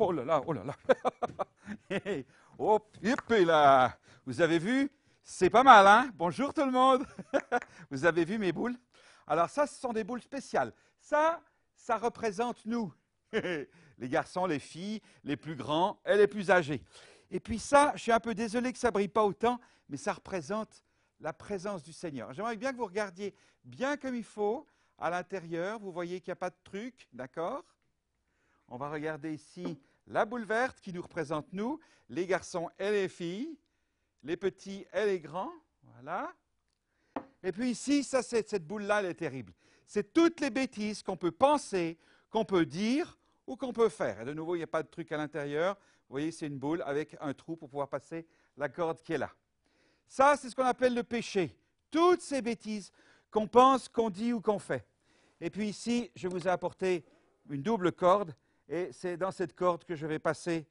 Oh là là, oh là là. Oh, vous avez vu C'est pas mal, hein Bonjour tout le monde. Vous avez vu mes boules Alors ça, ce sont des boules spéciales. Ça, ça représente nous. les garçons, les filles, les plus grands et les plus âgés. Et puis ça, je suis un peu désolé que ça brille pas autant, mais ça représente la présence du Seigneur. J'aimerais bien que vous regardiez bien comme il faut à l'intérieur. Vous voyez qu'il n'y a pas de truc, d'accord on va regarder ici la boule verte qui nous représente nous, les garçons et les filles, les petits et les grands. Voilà. Et puis ici, ça, cette boule-là, elle est terrible. C'est toutes les bêtises qu'on peut penser, qu'on peut dire ou qu'on peut faire. Et de nouveau, il n'y a pas de truc à l'intérieur. Vous voyez, c'est une boule avec un trou pour pouvoir passer la corde qui est là. Ça, c'est ce qu'on appelle le péché. Toutes ces bêtises qu'on pense, qu'on dit ou qu'on fait. Et puis ici, je vous ai apporté une double corde et c'est dans cette corde que je vais passer,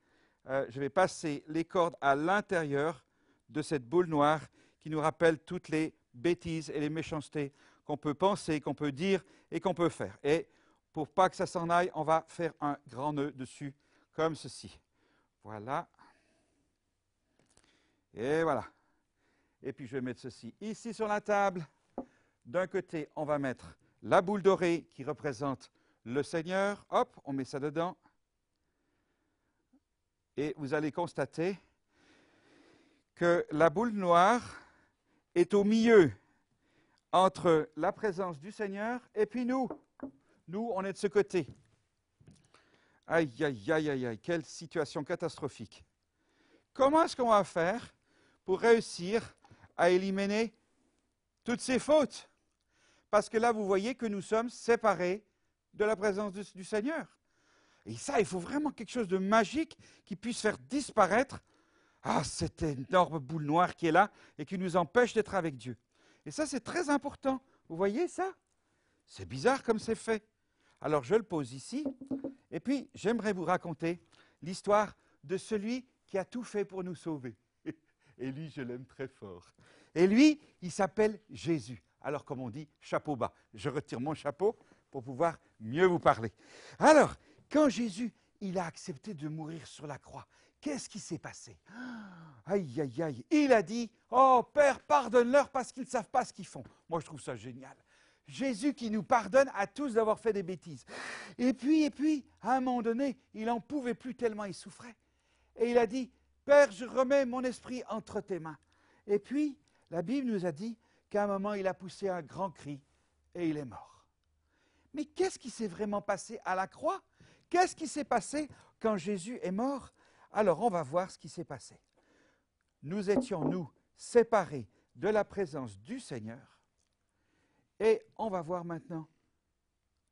euh, je vais passer les cordes à l'intérieur de cette boule noire qui nous rappelle toutes les bêtises et les méchancetés qu'on peut penser, qu'on peut dire et qu'on peut faire. Et pour pas que ça s'en aille, on va faire un grand nœud dessus, comme ceci. Voilà. Et voilà. Et puis je vais mettre ceci ici sur la table. D'un côté, on va mettre la boule dorée qui représente le Seigneur, hop, on met ça dedans. Et vous allez constater que la boule noire est au milieu entre la présence du Seigneur et puis nous. Nous, on est de ce côté. Aïe, aïe, aïe, aïe, aïe, quelle situation catastrophique. Comment est-ce qu'on va faire pour réussir à éliminer toutes ces fautes Parce que là, vous voyez que nous sommes séparés de la présence du, Seigneur. Et ça, il faut vraiment quelque chose de magique qui puisse faire disparaître ah, cette énorme boule noire qui est là et qui nous empêche d'être avec Dieu. Et ça, c'est très important. Vous voyez ça C'est bizarre comme c'est fait. Alors je le pose ici. Et puis, j'aimerais vous raconter l'histoire de celui qui a tout fait pour nous sauver. Et lui, je l'aime très fort. Et lui, il s'appelle Jésus. Alors, comme on dit, chapeau bas. Je retire mon chapeau pour pouvoir mieux vous parler. Alors, quand Jésus, il a accepté de mourir sur la croix, qu'est-ce qui s'est passé Aïe, aïe, aïe. Il a dit, oh Père, pardonne-leur parce qu'ils ne savent pas ce qu'ils font. Moi, je trouve ça génial. Jésus qui nous pardonne à tous d'avoir fait des bêtises. Et puis, et puis, à un moment donné, il n'en pouvait plus tellement il souffrait. Et il a dit, Père, je remets mon esprit entre tes mains. Et puis, la Bible nous a dit qu'à un moment, il a poussé un grand cri et il est mort mais qu'est-ce qui s'est vraiment passé à la croix Qu'est-ce qui s'est passé quand Jésus est mort Alors on va voir ce qui s'est passé. Nous étions, nous, séparés de la présence du Seigneur. Et on va voir maintenant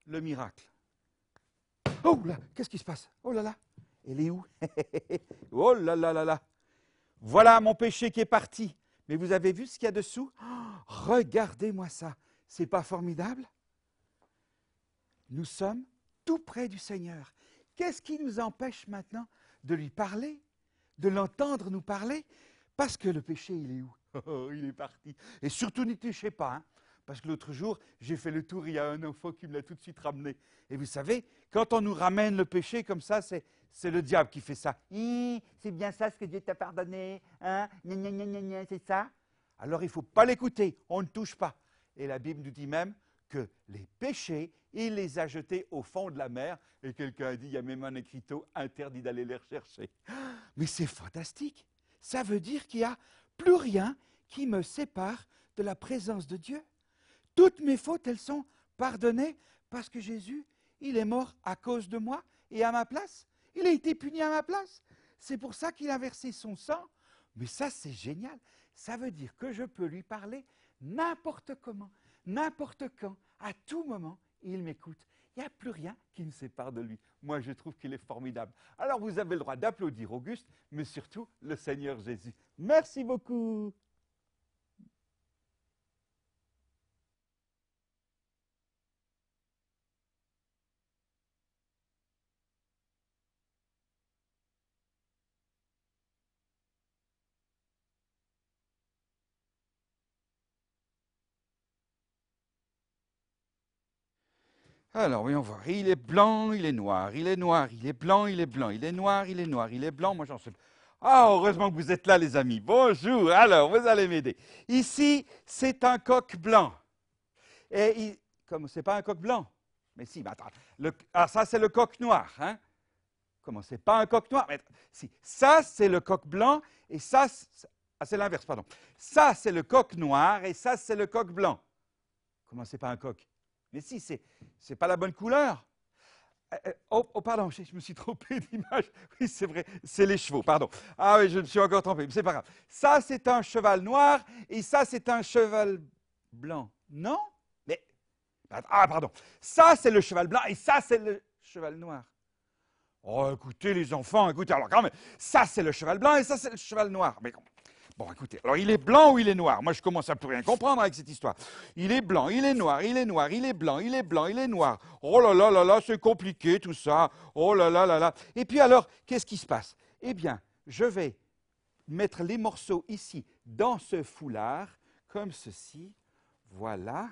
le miracle. Oh là, qu'est-ce qui se passe Oh là là, elle est où Oh là là là là Voilà mon péché qui est parti. Mais vous avez vu ce qu'il y a dessous oh, Regardez-moi ça. C'est pas formidable nous sommes tout près du Seigneur. Qu'est-ce qui nous empêche maintenant de lui parler, de l'entendre nous parler Parce que le péché, il est où oh, oh, Il est parti. Et surtout, n'y touchez pas. Hein. parce que l'autre jour, j'ai fait le tour, il y a un enfant qui me l'a tout de suite ramené. Et vous savez, quand on nous ramène le péché comme ça, c'est, le diable qui fait ça. C'est bien ça ce que Dieu t'a pardonné, hein c'est ça Alors il ne faut pas l'écouter, on ne touche pas. Et la Bible nous dit même que les péchés il les a jetés au fond de la mer. Et quelqu'un a dit, il y a même un écriteau interdit d'aller les rechercher. Mais c'est fantastique. Ça veut dire qu'il n'y a plus rien qui me sépare de la présence de Dieu. Toutes mes fautes, elles sont pardonnées parce que Jésus, il est mort à cause de moi et à ma place. Il a été puni à ma place. C'est pour ça qu'il a versé son sang. Mais ça, c'est génial. Ça veut dire que je peux lui parler n'importe comment, n'importe quand, à tout moment il m'écoute. Il n'y a plus rien qui ne sépare de lui. Moi, je trouve qu'il est formidable. Alors, vous avez le droit d'applaudir Auguste, mais surtout le Seigneur Jésus. Merci beaucoup. Alors, voyons voir. Il est blanc, il est noir, il est noir, il est blanc, il est blanc, il est noir, il est noir, il est blanc. Moi, j'en suis. Ah, heureusement que vous êtes là, les amis. Bonjour. Alors, vous allez m'aider. Ici, c'est un coq blanc. Et il... comme c'est pas un coq blanc, mais si, attends. Le... ah, ça, c'est le coq noir. Hein? Comment c'est pas un coq noir? Mais... si, ça, c'est le coq blanc et ça, ah, c'est l'inverse, pardon. Ça, c'est le coq noir et ça, c'est le coq blanc. Comment c'est pas un coq? Mais si, c'est n'est pas la bonne couleur. Euh, euh, oh, oh, pardon, je, me suis trompé d'image. Oui, c'est vrai, c'est les chevaux, pardon. Ah oui, je me suis encore trompé, mais c'est pas grave. Ça, c'est un cheval noir et ça, c'est un cheval blanc. Non Mais. Ah, pardon. Ça, c'est le cheval blanc et ça, c'est le cheval noir. Oh, écoutez, les enfants, écoutez, alors quand même, ça, c'est le cheval blanc et ça, c'est le cheval noir. Mais Bon, écoutez, alors il est blanc ou il est noir Moi, je commence à plus rien comprendre avec cette histoire. Il est blanc, il est noir, il est noir, il est blanc, il est blanc, il est noir. Oh là là là là, c'est compliqué tout ça. Oh là là là là. Et puis alors, qu'est-ce qui se passe Eh bien, je vais mettre les morceaux ici dans ce foulard, comme ceci. Voilà.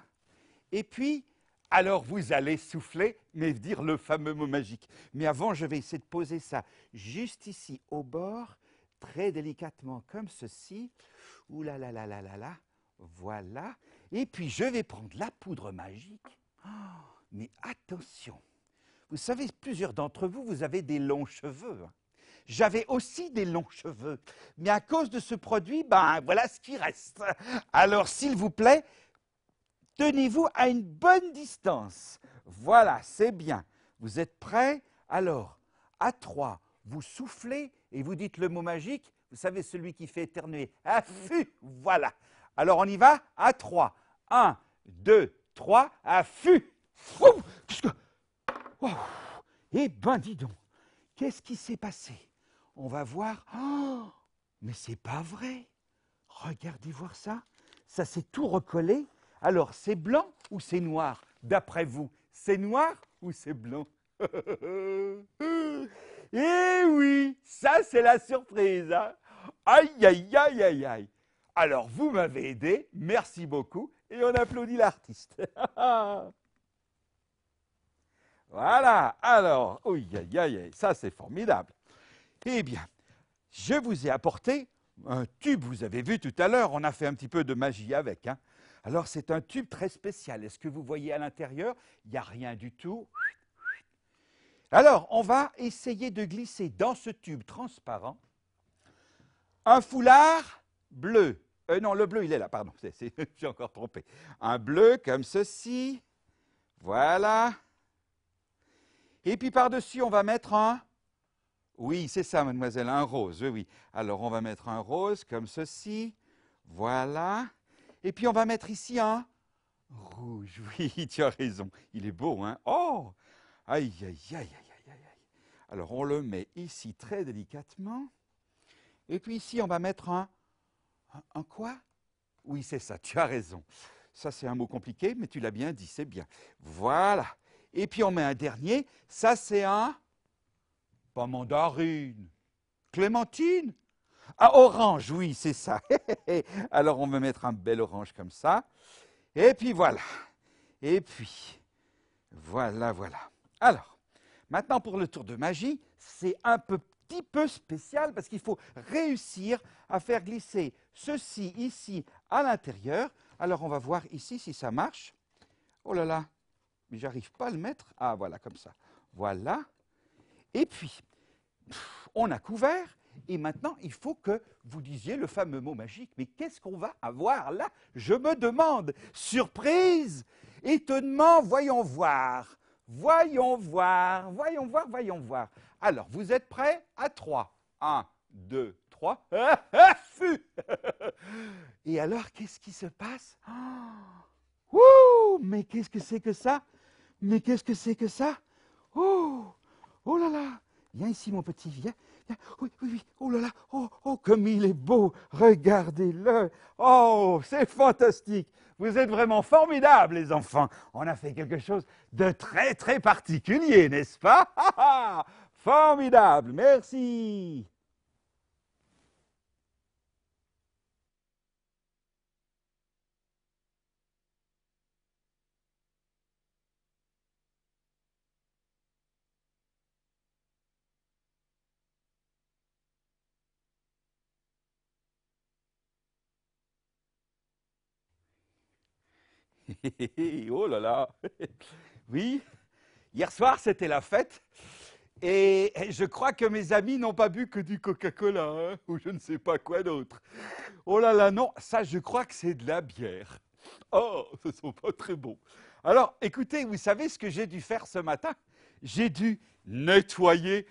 Et puis, alors vous allez souffler, mais dire le fameux mot magique. Mais avant, je vais essayer de poser ça juste ici au bord très délicatement comme ceci. Ouh là là là là là là, voilà. Et puis je vais prendre la poudre magique. Oh, mais attention, vous savez, plusieurs d'entre vous, vous avez des longs cheveux. Hein. J'avais aussi des longs cheveux, mais à cause de ce produit, ben voilà ce qui reste. Alors s'il vous plaît, tenez-vous à une bonne distance. Voilà, c'est bien. Vous êtes prêts Alors, à trois, vous soufflez et vous dites le mot magique, vous savez celui qui fait éternuer. Affût, ah, voilà. Alors on y va à trois. Un, deux, trois, affût. Ah, ce que... Eh ben dis donc, qu'est-ce qui s'est passé On va voir. Oh, mais c'est pas vrai. Regardez voir ça. Ça s'est tout recollé. Alors c'est blanc ou c'est noir D'après vous, c'est noir ou c'est blanc Eh oui, ça c'est la surprise. Hein. aïe, aïe, aïe, aïe, aïe. Alors vous m'avez aidé, merci beaucoup, et on applaudit l'artiste. voilà, alors, aïe, aïe, aïe, ça c'est formidable. Eh bien, je vous ai apporté un tube, vous avez vu tout à l'heure, on a fait un petit peu de magie avec. Hein Alors c'est un tube très spécial. Est-ce que vous voyez à l'intérieur Il n'y a rien du tout. Alors, on va essayer de glisser dans ce tube transparent un foulard bleu. Euh, non, le bleu, il est là, pardon, c'est, je encore trompé. Un bleu comme ceci. Voilà. Et puis par-dessus, on va mettre un... Oui, c'est ça, mademoiselle, un rose. Oui, oui. Alors, on va mettre un rose comme ceci. Voilà. Et puis, on va mettre ici un rouge. Oui, tu as raison. Il est beau, hein? Oh! Aïe, aïe, aïe, aïe, aïe, aïe. Alors on le met ici très délicatement. Et puis ici, on va mettre un... Un, quoi Oui, c'est ça, tu as raison. Ça, c'est un mot compliqué, mais tu l'as bien dit, c'est bien. Voilà. Et puis on met un dernier. Ça, c'est un... Pas mandarine. Clémentine. Ah, orange, oui, c'est ça. Alors on va mettre un bel orange comme ça. Et puis voilà. Et puis, voilà, voilà. Alors, maintenant pour le tour de magie, c'est un petit peu spécial parce qu'il faut réussir à faire glisser ceci ici à l'intérieur. Alors on va voir ici si ça marche. Oh là là, mais j'arrive pas à le mettre. Ah voilà, comme ça. Voilà. Et puis, on a couvert. Et maintenant, il faut que vous disiez le fameux mot magique. Mais qu'est-ce qu'on va avoir là Je me demande. Surprise Étonnement, voyons voir. Voyons voir, voyons voir, voyons voir. Alors, vous êtes prêts À trois. 1, 2, 3. Et alors, qu'est-ce qui se passe oh Mais qu'est-ce que c'est que ça Mais qu'est-ce que c'est que ça Oh, oh là là Viens ici, mon petit, viens oui, oui, oui, oh là là, oh, oh, comme il est beau, regardez-le, oh, c'est fantastique, vous êtes vraiment formidables les enfants, on a fait quelque chose de très très particulier, n'est-ce pas Formidable, merci oh là là Oui, hier soir, c'était la fête. Et je crois que mes amis n'ont pas bu que du Coca-Cola, hein, ou je ne sais pas quoi d'autre. Oh là là, non, ça, je crois que c'est de la bière. Oh, ce ne sont pas très bons. Alors, écoutez, vous savez ce que j'ai dû faire ce matin J'ai dû nettoyer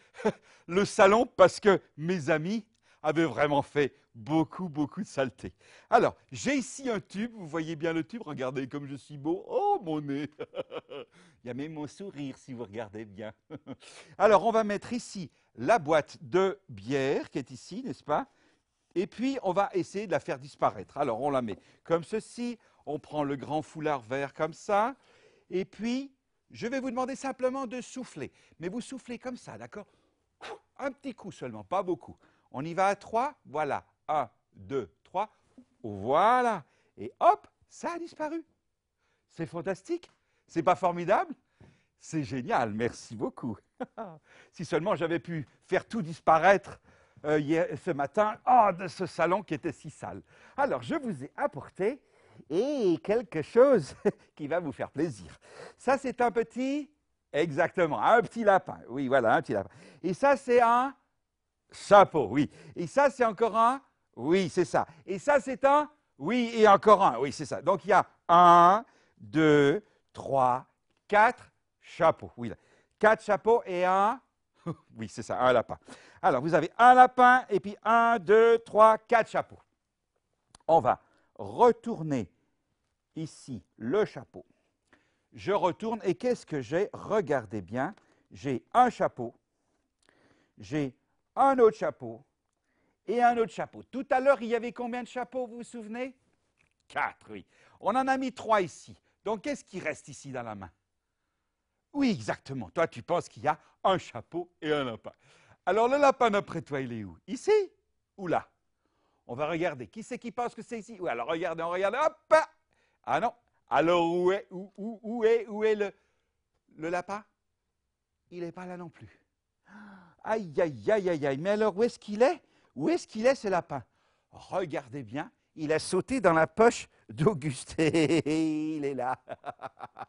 le salon parce que mes amis avaient vraiment fait beaucoup, beaucoup de saleté. Alors, j'ai ici un tube, vous voyez bien le tube, regardez comme je suis beau. Oh, mon nez Il y a même mon sourire si vous regardez bien. Alors, on va mettre ici la boîte de bière qui est ici, n'est-ce pas Et puis, on va essayer de la faire disparaître. Alors, on la met comme ceci, on prend le grand foulard vert comme ça, et puis, je vais vous demander simplement de souffler. Mais vous soufflez comme ça, d'accord Un petit coup seulement, pas beaucoup. On y va à trois, voilà. 1, 2, 3. Voilà. Et hop, ça a disparu. C'est fantastique. C'est pas formidable C'est génial. Merci beaucoup. si seulement j'avais pu faire tout disparaître euh, hier, ce matin oh, de ce salon qui était si sale. Alors, je vous ai apporté et quelque chose qui va vous faire plaisir. Ça, c'est un petit... Exactement, un petit lapin. Oui, voilà, un petit lapin. Et ça, c'est un chapeau, oui. Et ça, c'est encore un oui, c'est ça. Et ça, c'est un Oui, et encore un. Oui, c'est ça. Donc il y a un, deux, trois, quatre chapeaux. Oui, quatre chapeaux et un. Oui, c'est ça, un lapin. Alors, vous avez un lapin et puis un, deux, trois, quatre chapeaux. On va retourner ici le chapeau. Je retourne et qu'est-ce que j'ai Regardez bien, j'ai un chapeau, j'ai un autre chapeau, et un autre chapeau. Tout à l'heure, il y avait combien de chapeaux, vous vous souvenez Quatre, oui. On en a mis trois ici. Donc, qu'est-ce qui reste ici dans la main Oui, exactement. Toi, tu penses qu'il y a un chapeau et un lapin. Alors, le lapin, d'après toi, il est où Ici ou là On va regarder. Qui c'est qui pense que c'est ici Oui, alors regardez, on regarde. Hop Ah non Alors, où est, où, où est, où est le, le lapin Il n'est pas là non plus. Aïe, aïe, aïe, aïe, aïe. Mais alors, où est-ce qu'il est où est-ce qu'il est ce lapin Regardez bien, il a sauté dans la poche d'Auguste. il est là.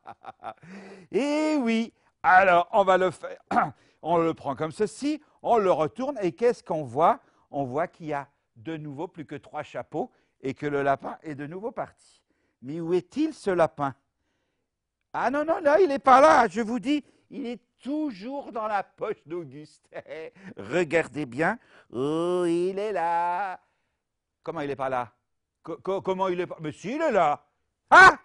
Et eh oui, alors on va le faire. On le prend comme ceci, on le retourne et qu'est-ce qu'on voit On voit qu'il y a de nouveau plus que trois chapeaux et que le lapin est de nouveau parti. Mais où est-il ce lapin Ah non, non, non, il n'est pas là, je vous dis, il est toujours dans la poche d'Auguste. Regardez bien. Oh, il est là. Comment il n'est pas là Comment il est pas Mais si, il est là. Ah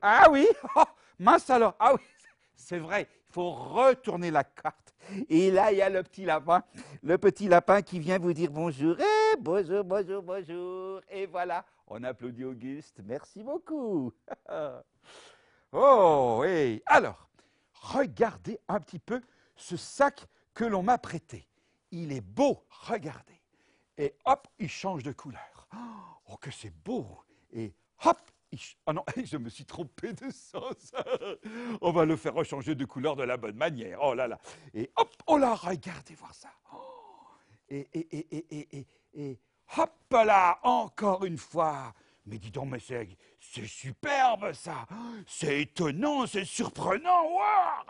Ah oui oh, Mince alors. Ah oui, c'est vrai. Il faut retourner la carte. Et là, il y a le petit lapin. Le petit lapin qui vient vous dire bonjour. Eh, bonjour, bonjour, bonjour. Et voilà, on applaudit Auguste. Merci beaucoup. oh, oui. Alors, regardez un petit peu ce sac que l'on m'a prêté. Il est beau, regardez. Et hop, il change de couleur. Oh, que c'est beau. Et hop, ah non, je me suis trompé de sens. On va le faire rechanger de couleur de la bonne manière. Oh là là. Et hop, oh là, regardez voir ça. Oh. et, et, et, et, et, et hop là, encore une fois. Mais dis donc, mais c'est, superbe ça C'est étonnant, c'est surprenant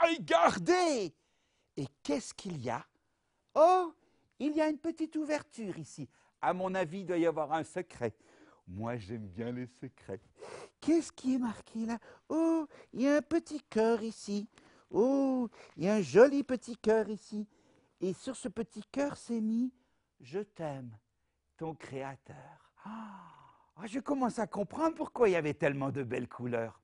Regardez Et qu'est-ce qu'il y a Oh Il y a une petite ouverture ici. À mon avis, il doit y avoir un secret. Moi, j'aime bien les secrets. Qu'est-ce qui est marqué là Oh, il y a un petit cœur ici. Oh, il y a un joli petit cœur ici. Et sur ce petit cœur, c'est mis Je t'aime, ton créateur. Ah ah, je commence à comprendre pourquoi il y avait tellement de belles couleurs.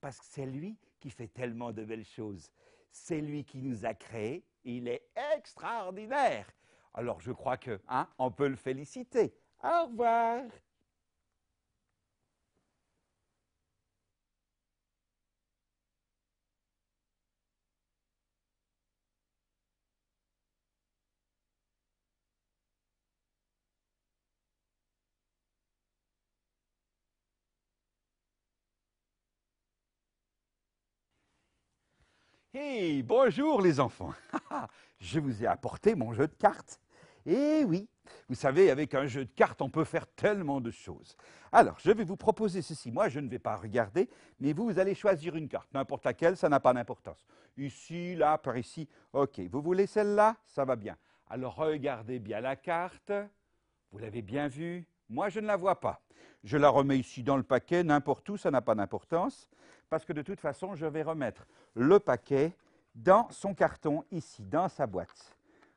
Parce que c'est lui qui fait tellement de belles choses. C'est lui qui nous a créés. Il est extraordinaire. Alors je crois que, hein, on peut le féliciter. Au revoir. bonjour les enfants. Je vous ai apporté mon jeu de cartes. Eh oui, vous savez, avec un jeu de cartes, on peut faire tellement de choses. Alors, je vais vous proposer ceci. Moi, je ne vais pas regarder, mais vous, vous allez choisir une carte, n'importe laquelle, ça n'a pas d'importance. Ici, là, par ici. OK, vous voulez celle-là Ça va bien. Alors, regardez bien la carte. Vous l'avez bien vue moi, je ne la vois pas. Je la remets ici dans le paquet, n'importe où, ça n'a pas d'importance, parce que de toute façon, je vais remettre le paquet dans son carton, ici, dans sa boîte.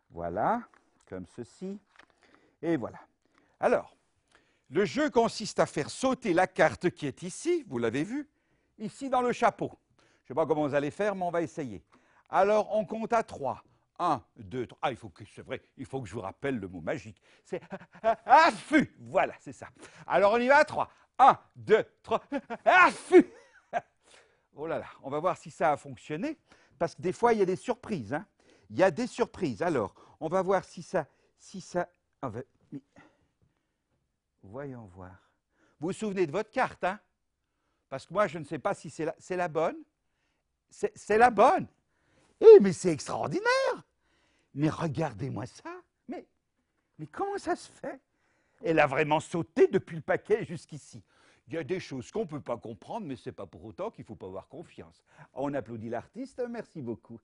Voilà, comme ceci. Et voilà. Alors, le jeu consiste à faire sauter la carte qui est ici, vous l'avez vu, ici dans le chapeau. Je ne sais pas comment vous allez faire, mais on va essayer. Alors, on compte à trois. 1, 2, 3. Ah, il faut que, c'est vrai, il faut que je vous rappelle le mot magique. C'est affût. Voilà, c'est ça. Alors, on y va à 3. 1, 2, 3. Affût. Oh là là, on va voir si ça a fonctionné. Parce que des fois, il y a des surprises. Hein. Il y a des surprises. Alors, on va voir si ça. Si ça ah, ben, voyons voir. Vous vous souvenez de votre carte, hein Parce que moi, je ne sais pas si c'est la bonne. C'est la bonne. Eh, mais c'est extraordinaire mais regardez-moi ça. Mais, mais comment ça se fait Elle a vraiment sauté depuis le paquet jusqu'ici. Il y a des choses qu'on ne peut pas comprendre, mais ce n'est pas pour autant qu'il ne faut pas avoir confiance. On applaudit l'artiste, merci beaucoup.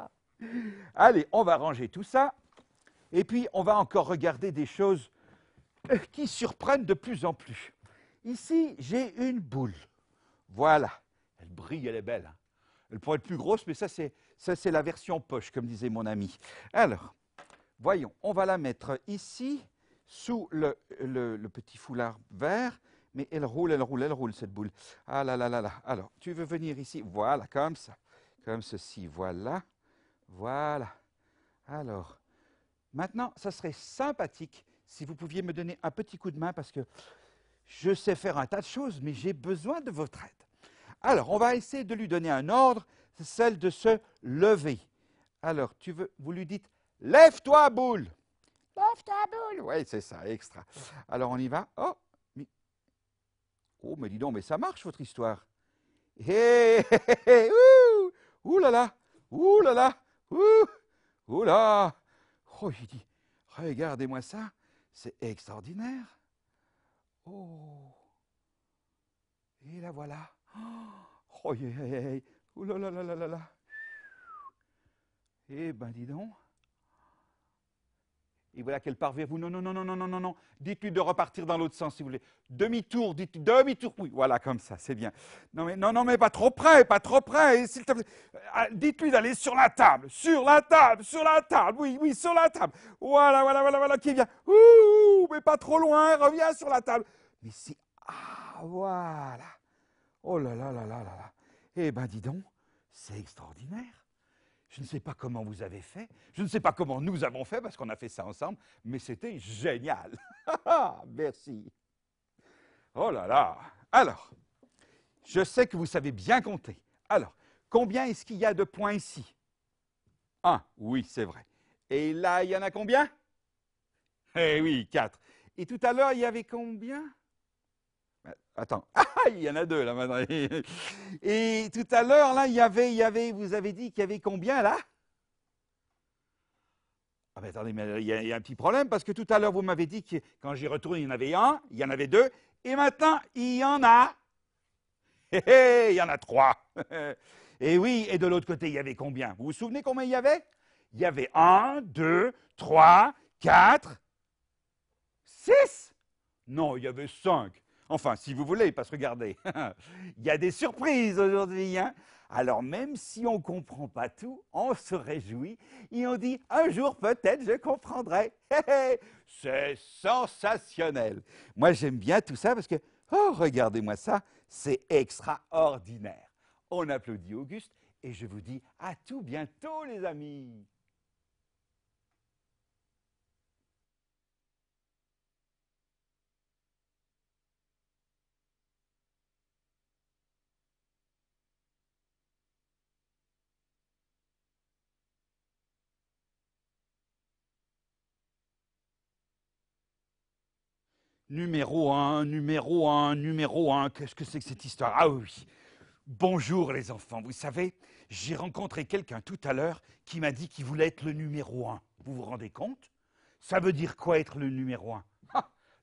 Allez, on va ranger tout ça. Et puis, on va encore regarder des choses euh, qui surprennent de plus en plus. Ici, j'ai une boule. Voilà. Elle brille, elle est belle. Hein. Elle pourrait être plus grosse, mais ça, c'est ça, c'est la version poche, comme disait mon ami. Alors, voyons, on va la mettre ici, sous le, petit foulard vert. Mais elle roule, elle roule, elle roule, cette boule. Ah là là là là. Alors, tu veux venir ici Voilà, comme ça. Comme ceci, voilà. Voilà. Alors, maintenant, ça serait sympathique si vous pouviez me donner un petit coup de main parce que je sais faire un tas de choses, mais j'ai besoin de votre aide. Alors, on va essayer de lui donner un ordre celle de se lever. Alors, tu veux, vous lui dites Lève-toi, boule Lève-toi, boule Oui, c'est ça, extra. Alors, on y va. Oh, oh mais, oh, dis donc, mais ça marche, votre histoire. Hé hé, hé, ouh, ouh là là Ouh là là Ouh, ouh là Oh, il dit Regardez-moi ça, c'est extraordinaire. Oh Et la voilà. Oh, yeah. Ouh là là là là là Eh ben, dis donc. Et voilà qu'elle part vers vous. Non, non, non, non, non, non, non, non. Dites-lui de repartir dans l'autre sens, si vous voulez. Demi-tour, dites demi-tour. Oui, voilà, comme ça, c'est bien. Non, mais, non, non, mais pas trop près, pas trop près. Ah, dites-lui d'aller sur la table, sur la table, sur la table. Oui, oui, sur la table. Voilà, voilà, voilà, voilà, qui vient. Ouh, mais pas trop loin, reviens sur la table. Mais si, ah, voilà. Oh là là là là là là. Eh ben dis donc, c'est extraordinaire. Je ne sais pas comment vous avez fait, je ne sais pas comment nous avons fait parce qu'on a fait ça ensemble, mais c'était génial. Ah, ah, merci. Oh là là. Alors, je sais que vous savez bien compter. Alors, combien est-ce qu'il y a de points ici Un, oui, c'est vrai. Et là, il y en a combien Eh oui, quatre. Et tout à l'heure, il y avait combien Attends, il y en a deux là maintenant. Et tout à l'heure, là, il y avait, il y avait, vous avez dit qu'il y avait combien là ah mais attendez, mais il y, a, il y, a un petit problème parce que tout à l'heure, vous m'avez dit que quand j'y retourne, il y en avait un, il y en avait deux, et maintenant, il y en a. Hé, hé, il y en a trois. et oui, et de l'autre côté, il y avait combien Vous vous souvenez combien il y avait Il y avait un, deux, trois, quatre, six. Non, il y avait cinq. Enfin, si vous voulez, parce que regardez, il y a des surprises aujourd'hui. Hein. Alors même si on ne comprend pas tout, on se réjouit et on dit un jour peut-être je comprendrai. c'est sensationnel. Moi j'aime bien tout ça parce que, oh regardez-moi ça, c'est extraordinaire. On applaudit Auguste et je vous dis à tout bientôt les amis. Numéro 1, numéro 1, numéro 1, qu'est-ce que c'est que cette histoire Ah oui Bonjour les enfants, vous savez, j'ai rencontré quelqu'un tout à l'heure qui m'a dit qu'il voulait être le numéro 1. Vous vous rendez compte Ça veut dire quoi être le numéro 1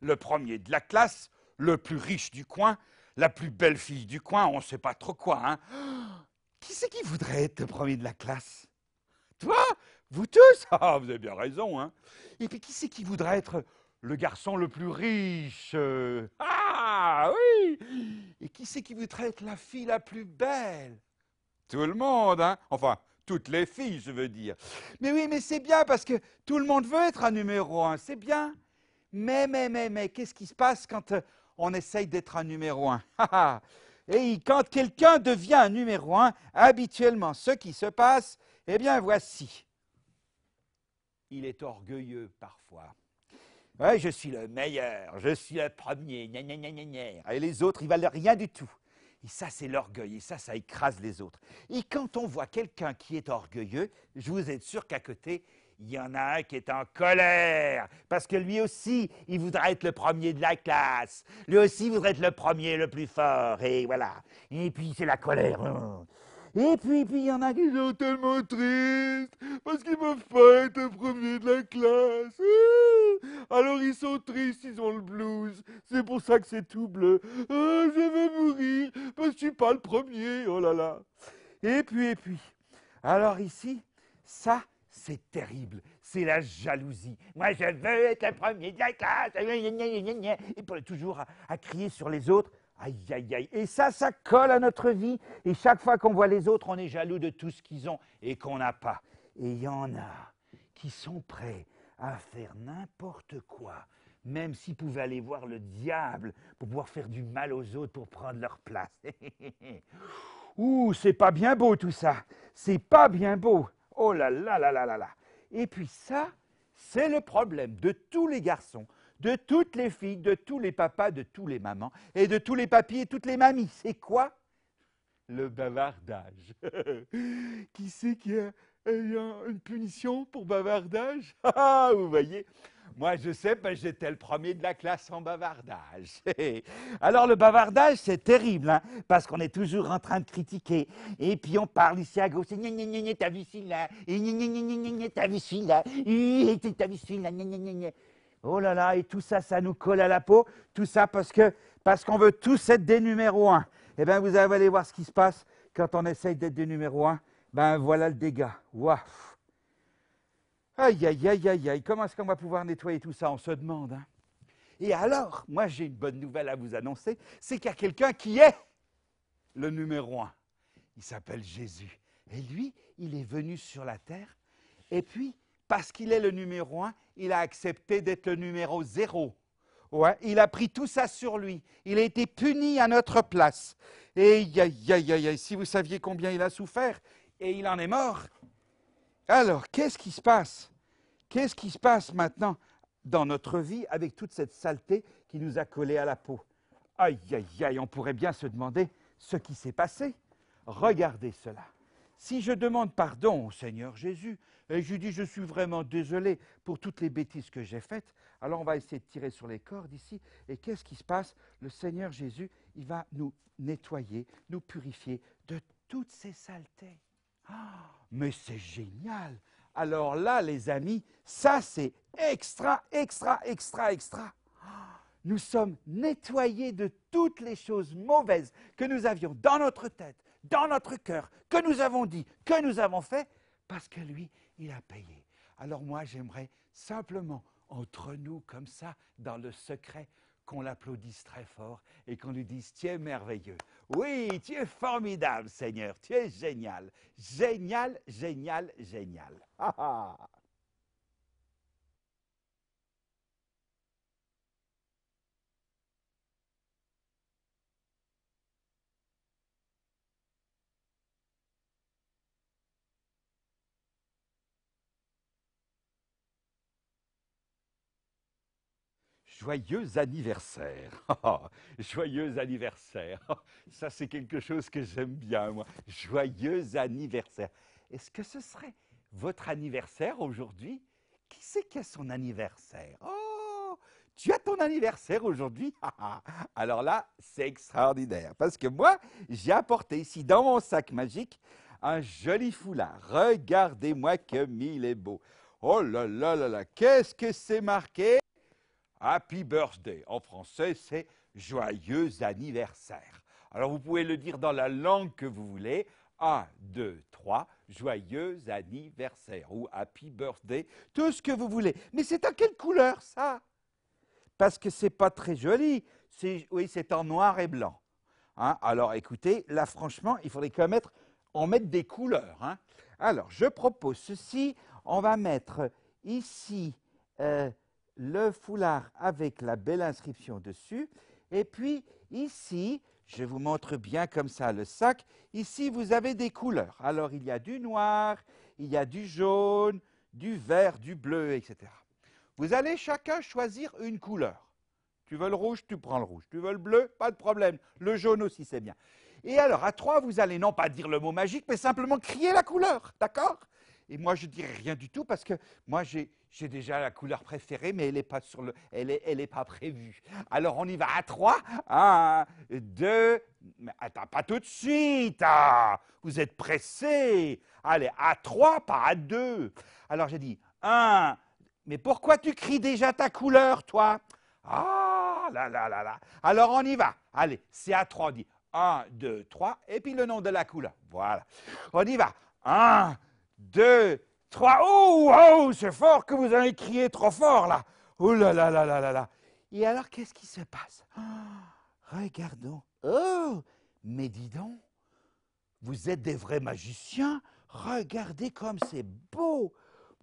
Le premier de la classe, le plus riche du coin, la plus belle fille du coin, on ne sait pas trop quoi. Hein qui c'est qui voudrait être le premier de la classe Toi Vous tous Ah, vous avez bien raison. Hein Et puis qui c'est qui voudrait être le garçon le plus riche. Ah oui Et qui c'est qui voudrait être la fille la plus belle Tout le monde, hein Enfin, toutes les filles, je veux dire. Mais oui, mais c'est bien parce que tout le monde veut être un numéro un, c'est bien. Mais, mais, mais, mais, qu'est-ce qui se passe quand euh, on essaye d'être un numéro un Et quand quelqu'un devient un numéro un, habituellement, ce qui se passe, eh bien, voici. Il est orgueilleux parfois. Ouais, je suis le meilleur, je suis le premier, Et les autres, ils valent rien du tout. Et ça, c'est l'orgueil, et ça, ça écrase les autres. Et quand on voit quelqu'un qui est orgueilleux, je vous êtes sûr qu'à côté, il y en a un qui est en colère, parce que lui aussi, il voudrait être le premier de la classe. Lui aussi, il voudrait être le premier, le plus fort, et voilà. Et puis, c'est la colère. Hein. Et puis, puis il y en a qui sont tellement tristes parce qu'ils peuvent pas être premier de la classe. Ah, alors ils sont tristes, ils ont le blues. C'est pour ça que c'est tout bleu. Ah, je vais mourir parce que je suis pas le premier. Oh là là. Et puis, et puis. Alors ici, ça, c'est terrible. C'est la jalousie. Moi, je veux être le premier de la classe. Et pour toujours à crier sur les autres. Aïe, aïe, aïe. Et ça, ça colle à notre vie. Et chaque fois qu'on voit les autres, on est jaloux de tout ce qu'ils ont et qu'on n'a pas. Et il y en a qui sont prêts à faire n'importe quoi, même s'ils pouvaient aller voir le diable pour pouvoir faire du mal aux autres pour prendre leur place. Ouh, c'est pas bien beau tout ça. C'est pas bien beau. Oh là là là là là là. Et puis ça, c'est le problème de tous les garçons de toutes les filles, de tous les papas, de tous les mamans, et de tous les papis et toutes les mamies. C'est quoi Le bavardage. qui sait qui a, a, une punition pour bavardage ah, vous voyez moi, je sais, ben, j'étais le premier de la classe en bavardage. Alors, le bavardage, c'est terrible, hein, parce qu'on est toujours en train de critiquer. Et puis, on parle ici à gauche. là T'as là là Oh là là, et tout ça, ça nous colle à la peau, tout ça parce que parce qu'on veut tous être des numéro un. Eh bien, vous allez voir ce qui se passe quand on essaye d'être des numéro un. Ben voilà le dégât. Waouh Aïe, aïe, aïe, aïe, aïe. Comment est-ce qu'on va pouvoir nettoyer tout ça On se demande. Hein et alors, moi, j'ai une bonne nouvelle à vous annoncer. C'est qu'il y a quelqu'un qui est le numéro un. Il s'appelle Jésus. Et lui, il est venu sur la terre. Et puis, parce qu'il est le numéro un, il a accepté d'être le numéro zéro. Ouais, il a pris tout ça sur lui. Il a été puni à notre place. Et aïe, aïe, aïe, si vous saviez combien il a souffert, et il en est mort. Alors, qu'est-ce qui se passe Qu'est-ce qui se passe maintenant dans notre vie avec toute cette saleté qui nous a collé à la peau Aïe, aïe, aïe, on pourrait bien se demander ce qui s'est passé. Regardez cela. Si je demande pardon au Seigneur Jésus, et je lui dis, je suis vraiment désolé pour toutes les bêtises que j'ai faites. Alors on va essayer de tirer sur les cordes ici. Et qu'est-ce qui se passe Le Seigneur Jésus, il va nous nettoyer, nous purifier de toutes ces saletés. Ah, mais c'est génial Alors là, les amis, ça c'est extra, extra, extra, extra. Ah, nous sommes nettoyés de toutes les choses mauvaises que nous avions dans notre tête, dans notre cœur, que nous avons dit, que nous avons fait, parce que lui, il a payé. Alors moi, j'aimerais simplement, entre nous, comme ça, dans le secret, qu'on l'applaudisse très fort et qu'on lui dise, tu es merveilleux. Oui, tu es formidable, Seigneur, tu es génial. Génial, génial, génial. Joyeux anniversaire. Ah, ah, joyeux anniversaire. Ah, ça, c'est quelque chose que j'aime bien, moi. Joyeux anniversaire. Est-ce que ce serait votre anniversaire aujourd'hui Qui c'est qui a son anniversaire Oh tu as ton anniversaire aujourd'hui Alors là, c'est extraordinaire. Parce que moi, j'ai apporté ici dans mon sac magique un joli foulard. Regardez-moi comme il est beau. Oh là là là là, qu'est-ce que c'est marqué Happy birthday. En français, c'est joyeux anniversaire. Alors vous pouvez le dire dans la langue que vous voulez. Un, deux, trois, « joyeux anniversaire ou happy birthday, tout ce que vous voulez. Mais c'est à quelle couleur ça Parce que c'est pas très joli. Oui, c'est en noir et blanc. Hein. Alors écoutez, là franchement, il faudrait quand même en mettre des couleurs. Hein. Alors je propose ceci, on va mettre ici euh, le foulard avec la belle inscription dessus. Et puis ici, je vous montre bien comme ça le sac. Ici, vous avez des couleurs. Alors, il y a du noir, il y a du jaune, du vert, du bleu, etc. Vous allez chacun choisir une couleur. Tu veux le rouge, tu prends le rouge. Tu veux le bleu, pas de problème. Le jaune aussi, c'est bien. Et alors, à trois, vous allez non pas dire le mot magique, mais simplement crier la couleur, d'accord et moi, je dirais rien du tout parce que moi, j'ai déjà la couleur préférée, mais elle n'est pas, sur le, elle est, elle est pas prévue. Alors, on y va à 3, 1, 2, attends, pas tout de suite. Hein. vous êtes pressés. Allez, à 3, pas à 2. Alors, j'ai dit 1, mais pourquoi tu cries déjà ta couleur, toi Ah, là, là, là, là. Alors, on y va. Allez, c'est à 3, dit 1, 2, 3, et puis le nom de la couleur. Voilà. On y va. 1, deux, trois. Oh, oh, c'est fort que vous avez crié trop fort là. Oh là là là là là là. Et alors, qu'est-ce qui se passe ah, Regardons. Oh, mais dis donc, vous êtes des vrais magiciens. Regardez comme c'est beau.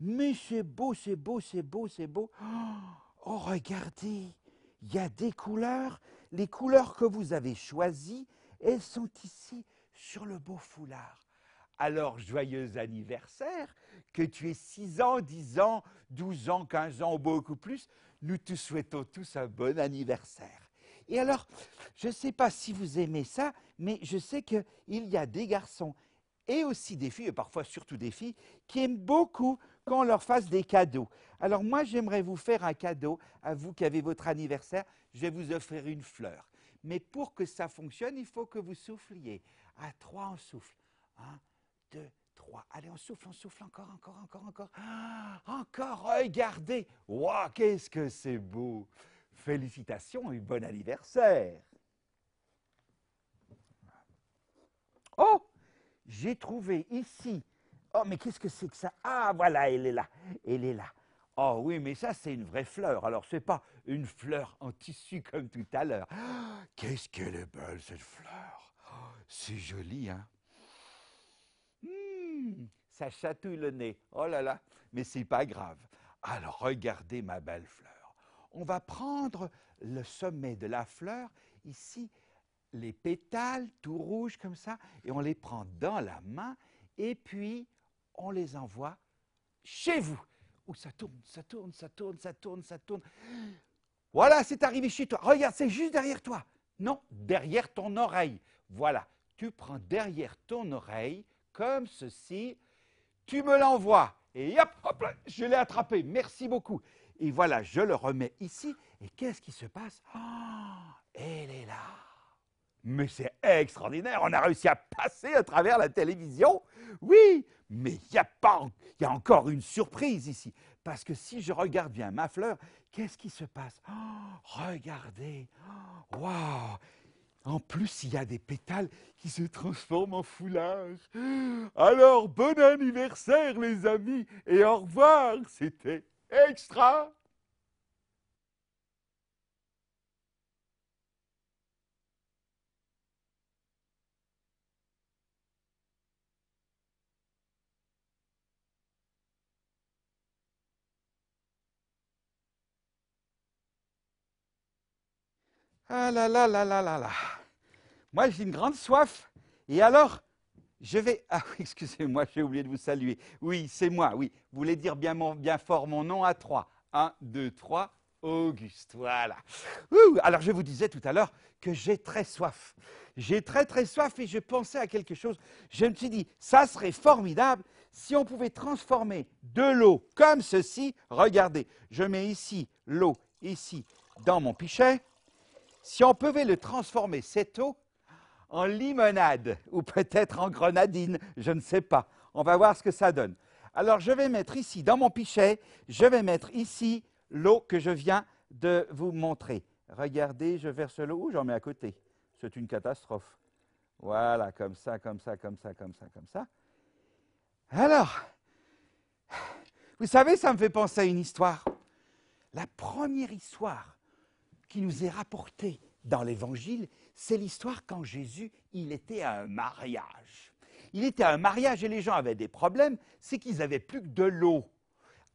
Mais c'est beau, c'est beau, c'est beau, c'est beau. Ah, oh, regardez, il y a des couleurs. Les couleurs que vous avez choisies, elles sont ici sur le beau foulard alors joyeux anniversaire, que tu aies 6 ans, 10 ans, 12 ans, 15 ans ou beaucoup plus, nous te souhaitons tous un bon anniversaire. Et alors, je ne sais pas si vous aimez ça, mais je sais qu'il y a des garçons et aussi des filles, et parfois surtout des filles, qui aiment beaucoup quand on leur fasse des cadeaux. Alors moi, j'aimerais vous faire un cadeau, à vous qui avez votre anniversaire, je vais vous offrir une fleur. Mais pour que ça fonctionne, il faut que vous souffliez. À trois, on souffle. Hein deux, trois. Allez, on souffle, on souffle encore, encore, encore, encore. Ah, encore, regardez. Waouh, qu'est-ce que c'est beau. Félicitations et bon anniversaire. Oh, j'ai trouvé ici. Oh, mais qu'est-ce que c'est que ça Ah, voilà, elle est là. Elle est là. Oh oui, mais ça, c'est une vraie fleur. Alors, ce n'est pas une fleur en tissu comme tout à l'heure. Ah, qu'est-ce qu'elle est belle, cette fleur. Oh, c'est joli, hein Hum. ça chatouille le nez. Oh là là, mais c'est pas grave. Alors regardez ma belle fleur. On va prendre le sommet de la fleur, ici, les pétales tout rouges comme ça, et on les prend dans la main, et puis on les envoie chez vous. Où ça tourne, ça tourne, ça tourne, ça tourne, ça tourne. Voilà, c'est arrivé chez toi. Regarde, c'est juste derrière toi. Non, derrière ton oreille. Voilà, tu prends derrière ton oreille comme ceci. Tu me l'envoies. Et hop, hop, je l'ai attrapé. Merci beaucoup. Et voilà, je le remets ici. Et qu'est-ce qui se passe oh, Elle est là. Mais c'est extraordinaire. On a réussi à passer à travers la télévision. Oui, mais il y, a y a encore une surprise ici. Parce que si je regarde bien ma fleur, qu'est-ce qui se passe ah, Regardez. Ah, waouh en plus, il y a des pétales qui se transforment en foulage. Alors, bon anniversaire les amis et au revoir, c'était extra Ah là là là là là là. Moi, j'ai une grande soif. Et alors, je vais. Ah oui, excusez-moi, j'ai oublié de vous saluer. Oui, c'est moi, oui. Vous voulez dire bien, mon, bien fort mon nom à trois. Un, deux, trois. Auguste, voilà. alors je vous disais tout à l'heure que j'ai très soif. J'ai très très soif et je pensais à quelque chose. Je me suis dit, ça serait formidable si on pouvait transformer de l'eau comme ceci. Regardez, je mets ici l'eau, ici, dans mon pichet. Si on pouvait le transformer, cette eau, en limonade ou peut-être en grenadine, je ne sais pas. On va voir ce que ça donne. Alors je vais mettre ici, dans mon pichet, je vais mettre ici l'eau que je viens de vous montrer. Regardez, je verse l'eau, j'en mets à côté. C'est une catastrophe. Voilà, comme ça, comme ça, comme ça, comme ça, comme ça. Alors, vous savez, ça me fait penser à une histoire. La première histoire qui nous est rapporté dans l'Évangile, c'est l'histoire quand Jésus, il était à un mariage. Il était à un mariage et les gens avaient des problèmes, c'est qu'ils n'avaient plus que de l'eau.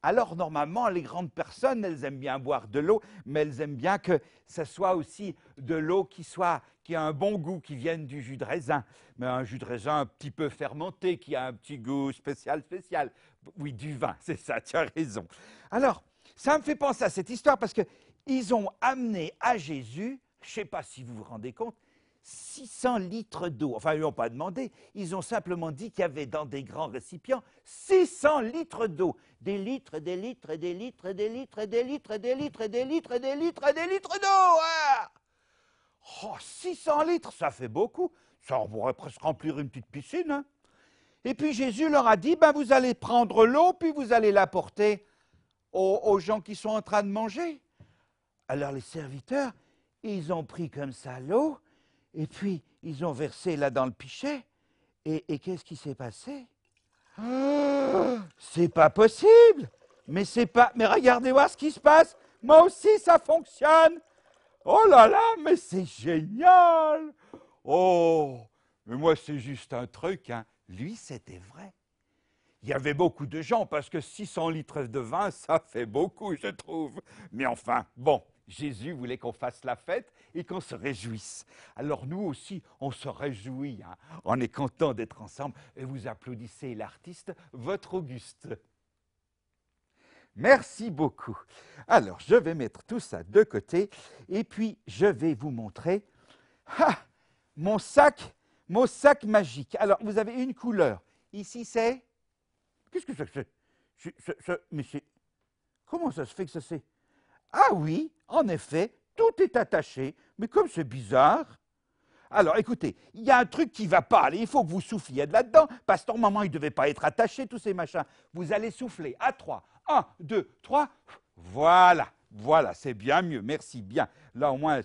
Alors normalement, les grandes personnes, elles aiment bien boire de l'eau, mais elles aiment bien que ce soit aussi de l'eau qui soit qui a un bon goût, qui vienne du jus de raisin, mais un jus de raisin un petit peu fermenté, qui a un petit goût spécial, spécial. Oui, du vin, c'est ça, tu as raison. Alors, ça me fait penser à cette histoire parce que ils ont amené à Jésus, je ne sais pas si vous vous rendez compte, 600 litres d'eau. Enfin, ils n'ont pas demandé, ils ont simplement dit qu'il y avait dans des grands récipients 600 litres d'eau. Des litres, des litres, des litres, des litres, des litres, des litres, des litres, des litres, des litres d'eau. Hein. Oh, 600 litres, ça fait beaucoup. Ça, on pourrait presque remplir une petite piscine. Hein. Et puis Jésus leur a dit, ben, vous allez prendre l'eau, puis vous allez l'apporter aux gens qui sont en train de manger. Alors les serviteurs, ils ont pris comme ça l'eau, et puis ils ont versé là dans le pichet. Et, qu'est-ce qui s'est passé ah C'est pas possible Mais c'est pas. Mais regardez voir ce qui se passe. Moi aussi, ça fonctionne. Oh là là, mais c'est génial. Oh, mais moi c'est juste un truc. Hein. Lui, c'était vrai. Il y avait beaucoup de gens parce que 600 litres de vin, ça fait beaucoup, je trouve. Mais enfin, bon. Jésus voulait qu'on fasse la fête et qu'on se réjouisse. Alors nous aussi, on se réjouit. Hein. On est content d'être ensemble et vous applaudissez l'artiste, votre Auguste. Merci beaucoup. Alors, je vais mettre tout ça de côté et puis je vais vous montrer ah! mon sac, mon sac magique. Alors, vous avez une couleur. Ici, c'est... Qu'est-ce que c'est que mais c'est... Comment ça se fait que ça c'est ah oui, en effet, tout est attaché, mais comme c'est bizarre. Alors écoutez, il y a un truc qui va pas, aller. il faut que vous souffliez de là-dedans, parce que moment, il ne devait pas être attaché, tous ces machins. Vous allez souffler à trois. Un, deux, trois. voilà. Voilà, c'est bien mieux, merci bien. Là au moins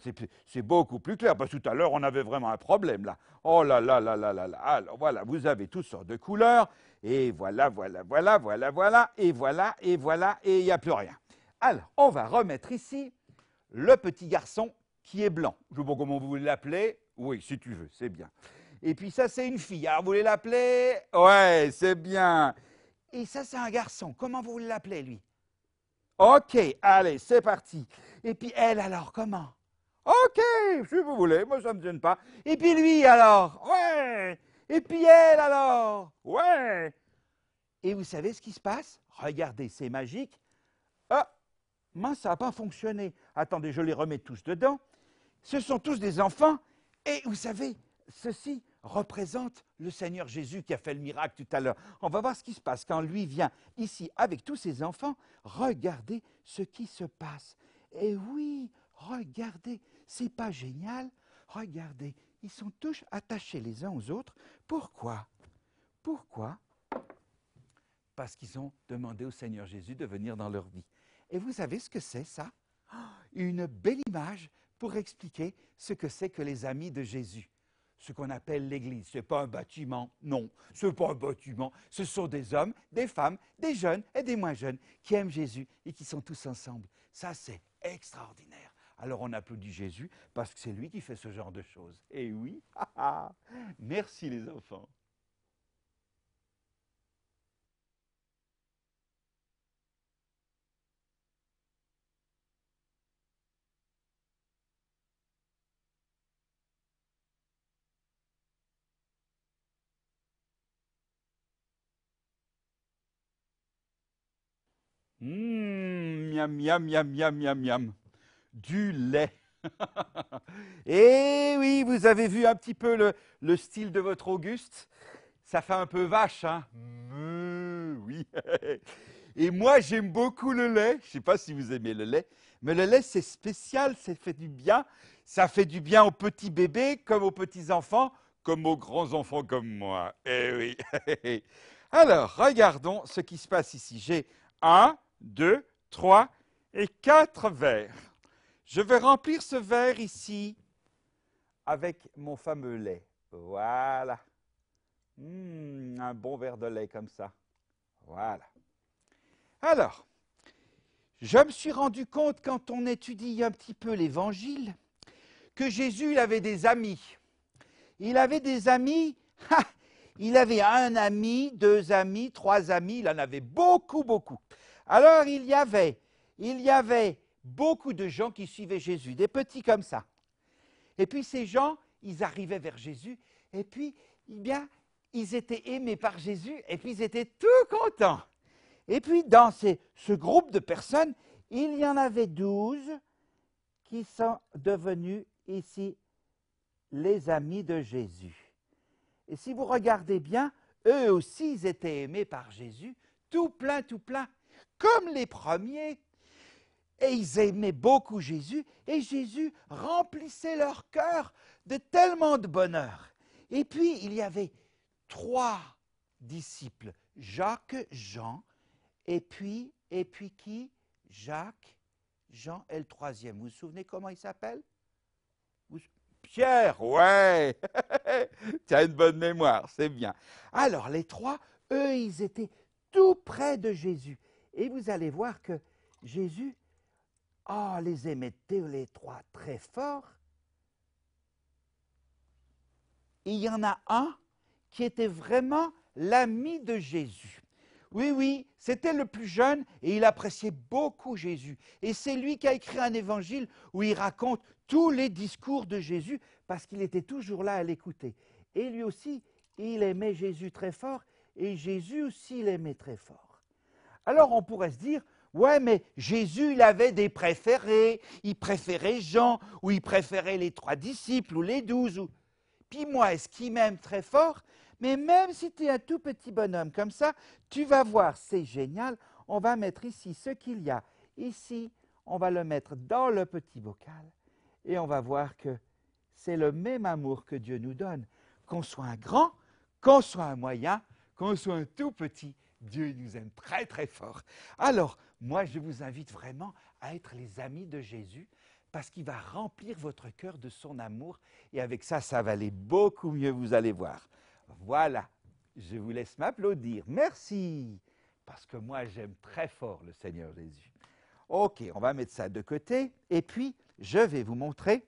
c'est beaucoup plus clair, parce que tout à l'heure on avait vraiment un problème là. Oh là là là là là là. Alors voilà, vous avez toutes sortes de couleurs, et voilà, voilà, voilà, voilà, voilà, et voilà, et voilà, et il n'y a plus rien. Alors, on va remettre ici le petit garçon qui est blanc. Je ne sais comment vous voulez l'appeler. Oui, si tu veux, c'est bien. Et puis ça, c'est une fille. Alors, vous voulez l'appeler Ouais, c'est bien. Et ça, c'est un garçon. Comment vous voulez l'appeler, lui OK, allez, c'est parti. Et puis elle, alors, comment OK, si vous voulez, moi, ça ne me gêne pas. Et puis lui, alors Ouais Et puis elle, alors Ouais Et vous savez ce qui se passe Regardez, c'est magique. Ah, Mince, ça n'a pas fonctionné. Attendez, je les remets tous dedans. Ce sont tous des enfants. Et vous savez, ceci représente le Seigneur Jésus qui a fait le miracle tout à l'heure. On va voir ce qui se passe quand lui vient ici avec tous ses enfants. Regardez ce qui se passe. Et oui, regardez, c'est pas génial. Regardez, ils sont tous attachés les uns aux autres. Pourquoi Pourquoi Parce qu'ils ont demandé au Seigneur Jésus de venir dans leur vie. Et vous savez ce que c'est ça Une belle image pour expliquer ce que c'est que les amis de Jésus. Ce qu'on appelle l'Église, ce n'est pas un bâtiment, non, ce n'est pas un bâtiment, ce sont des hommes, des femmes, des jeunes et des moins jeunes qui aiment Jésus et qui sont tous ensemble. Ça, c'est extraordinaire. Alors on applaudit Jésus parce que c'est lui qui fait ce genre de choses. Et eh oui, merci les enfants. Mmh, miam, miam, miam, miam, miam, miam. Du lait. Eh oui, vous avez vu un petit peu le, le, style de votre Auguste. Ça fait un peu vache, hein mmh, Oui. Et moi, j'aime beaucoup le lait. Je ne sais pas si vous aimez le lait, mais le lait, c'est spécial, ça fait du bien. Ça fait du bien aux petits bébés, comme aux petits enfants, comme aux grands enfants comme moi. Eh oui. Alors, regardons ce qui se passe ici. J'ai un, deux, trois et quatre verres. Je vais remplir ce verre ici avec mon fameux lait. Voilà. Hmm, un bon verre de lait comme ça. Voilà. Alors, je me suis rendu compte quand on étudie un petit peu l'Évangile que Jésus avait des amis. Il avait des amis. il avait un ami, deux amis, trois amis. Il en avait beaucoup, beaucoup. Alors il y avait, il y avait beaucoup de gens qui suivaient Jésus, des petits comme ça. Et puis ces gens, ils arrivaient vers Jésus, et puis, eh bien, ils étaient aimés par Jésus, et puis ils étaient tout contents. Et puis dans ce groupe de personnes, il y en avait douze qui sont devenus ici les amis de Jésus. Et si vous regardez bien, eux aussi, ils étaient aimés par Jésus, tout plein, tout plein comme les premiers. Et ils aimaient beaucoup Jésus, et Jésus remplissait leur cœur de tellement de bonheur. Et puis, il y avait trois disciples, Jacques, Jean, et puis, et puis qui Jacques, Jean et le troisième. Vous vous souvenez comment il s'appelle Pierre, ouais Tu as une bonne mémoire, c'est bien. Alors, les trois, eux, ils étaient tout près de Jésus. Et vous allez voir que Jésus, oh, les tous les trois très fort. Il y en a un qui était vraiment l'ami de Jésus. Oui, oui, c'était le plus jeune et il appréciait beaucoup Jésus. Et c'est lui qui a écrit un évangile où il raconte tous les discours de Jésus parce qu'il était toujours là à l'écouter. Et lui aussi, il aimait Jésus très fort et Jésus aussi l'aimait très fort. Alors on pourrait se dire, ouais, mais Jésus, il avait des préférés, il préférait Jean, ou il préférait les trois disciples, ou les douze, ou... Puis moi, est-ce qu'il m'aime très fort Mais même si tu es un tout petit bonhomme comme ça, tu vas voir, c'est génial, on va mettre ici ce qu'il y a. Ici, on va le mettre dans le petit bocal, et on va voir que c'est le même amour que Dieu nous donne, qu'on soit un grand, qu'on soit un moyen, qu'on soit un tout petit, Dieu il nous aime très très fort. Alors, moi je vous invite vraiment à être les amis de Jésus parce qu'il va remplir votre cœur de son amour et avec ça, ça va aller beaucoup mieux, vous allez voir. Voilà, je vous laisse m'applaudir. Merci, parce que moi j'aime très fort le Seigneur Jésus. Ok, on va mettre ça de côté et puis je vais vous montrer.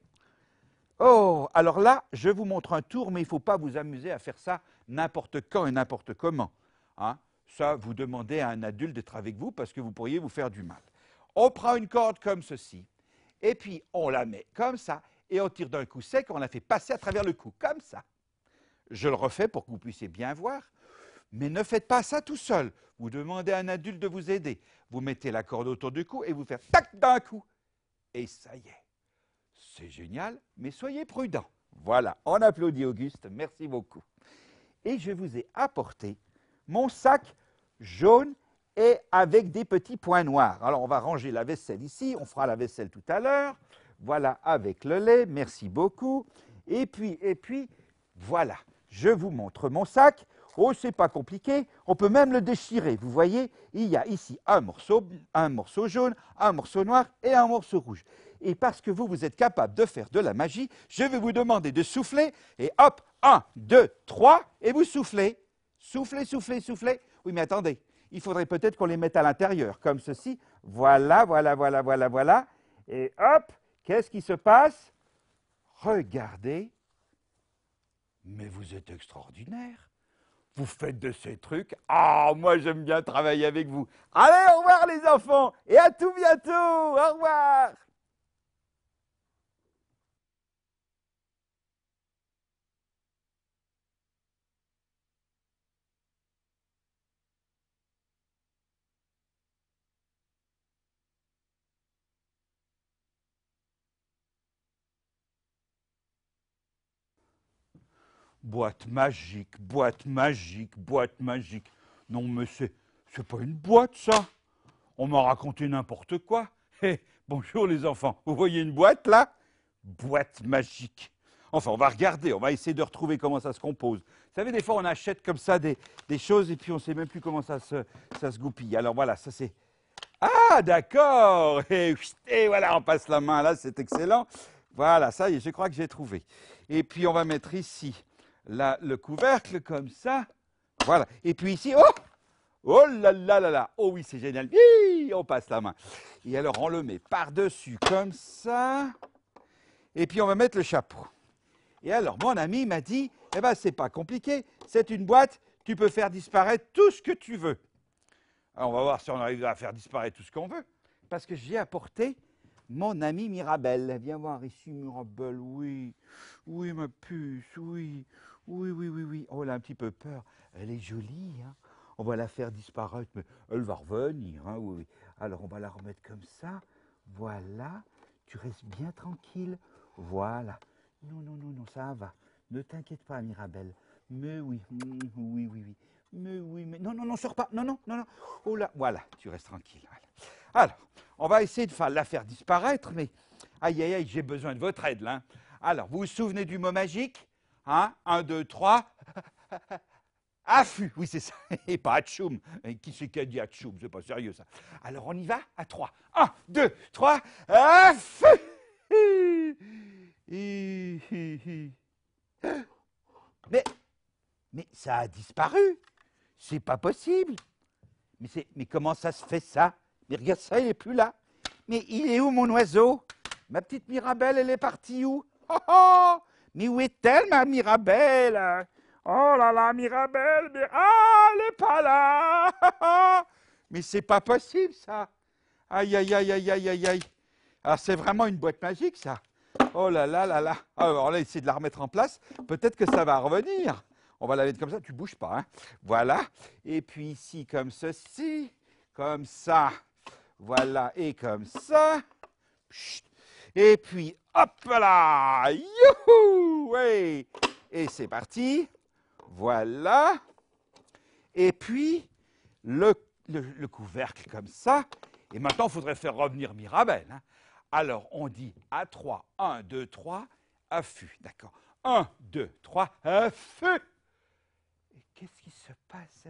Oh, alors là, je vous montre un tour, mais il ne faut pas vous amuser à faire ça n'importe quand et n'importe comment. Hein? Ça, vous demandez à un adulte d'être avec vous parce que vous pourriez vous faire du mal. On prend une corde comme ceci, et puis on la met comme ça, et on tire d'un coup sec, on la fait passer à travers le cou, comme ça. Je le refais pour que vous puissiez bien voir. Mais ne faites pas ça tout seul. Vous demandez à un adulte de vous aider. Vous mettez la corde autour du cou et vous faites tac d'un coup. Et ça y est. C'est génial, mais soyez prudent. Voilà, on applaudit Auguste. Merci beaucoup. Et je vous ai apporté mon sac jaune et avec des petits points noirs. Alors on va ranger la vaisselle ici, on fera la vaisselle tout à l'heure. Voilà avec le lait, merci beaucoup. Et puis, et puis, voilà, je vous montre mon sac. Oh, c'est pas compliqué, on peut même le déchirer. Vous voyez, il y a ici un morceau, un morceau jaune, un morceau noir et un morceau rouge. Et parce que vous, vous êtes capable de faire de la magie, je vais vous demander de souffler. Et hop, un, deux, trois, et vous soufflez. Soufflez, soufflez, soufflez. Oui, mais attendez, il faudrait peut-être qu'on les mette à l'intérieur, comme ceci. Voilà, voilà, voilà, voilà, voilà. Et hop, qu'est-ce qui se passe Regardez. Mais vous êtes extraordinaire. Vous faites de ces trucs. Ah, moi j'aime bien travailler avec vous. Allez, au revoir les enfants et à tout bientôt. Au revoir. boîte magique, boîte magique, boîte magique. Non, mais c'est, pas une boîte, ça. On m'a raconté n'importe quoi. Eh, bonjour les enfants, vous voyez une boîte là Boîte magique. Enfin, on va regarder, on va essayer de retrouver comment ça se compose. Vous savez, des fois, on achète comme ça des, des choses et puis on ne sait même plus comment ça se, ça se goupille. Alors voilà, ça c'est. Ah, d'accord et, et eh eh voilà, on passe la main là, c'est excellent. Voilà, ça y est, je crois que j'ai trouvé. Et puis on va mettre ici le couvercle comme ça. Voilà. Et puis ici, oh Oh là là là là Oh oui, c'est génial. Oui on passe la main. Et alors, on le met par-dessus comme ça. Et puis, on va mettre le chapeau. Et alors, mon ami m'a dit, eh ben, c'est pas compliqué. C'est une boîte, tu peux faire disparaître tout ce que tu veux. Alors, on va voir si on arrive à faire disparaître tout ce qu'on veut. Parce que j'ai apporté mon ami Mirabel. Viens voir ici, Mirabel, oui. Oui, ma puce, oui. Oui, oui, oui, oui. Oh, elle a un petit peu peur. Elle est jolie. Hein on va la faire disparaître, mais elle va revenir. Hein Alors, on va la remettre comme ça. Voilà. Tu restes bien tranquille. Voilà. Non, non, non, non, ça va. Ne t'inquiète pas, Mirabelle. Mais oui, mm, oui, oui, oui. Mais oui, mais non, non, non, sors pas. Non, non, non, non. Oh là, voilà, tu restes tranquille. Alors, on va essayer de la faire disparaître, mais aïe, aïe, aïe, j'ai besoin de votre aide là. Hein. Alors, vous vous souvenez du mot magique Hein? Un, deux, trois. Affût, oui, c'est ça. Et pas atchoum. Qui c'est qui a dit atchoum C'est pas sérieux, ça. Alors, on y va à trois. Un, deux, trois. Affu Mais, mais ça a disparu. C'est pas possible. Mais, c'est, mais comment ça se fait, ça Mais regarde ça, il est plus là. Mais il est où, mon oiseau Ma petite Mirabelle, elle est partie où oh, oh mais où est-elle, ma Mirabelle Oh là là, Mirabelle, mais ah, elle n'est pas là Mais c'est pas possible, ça Aïe, aïe, aïe, aïe, aïe, aïe, aïe Alors, ah, c'est vraiment une boîte magique, ça Oh là là là là ah, Alors là, essayer de la remettre en place, peut-être que ça va revenir on va la mettre comme ça, tu bouges pas. Hein. Voilà. Et puis ici, comme ceci, comme ça. Voilà. Et comme ça. Chut. Et puis, hop là, youhou, Et c'est parti. Voilà. Et puis, le, couvercle comme ça. Et maintenant, il faudrait faire revenir Mirabel. Hein. Alors, on dit à 3, 1, 2, 3, affût. D'accord. 1, 2, 3, affût. Et qu'est-ce qui se passe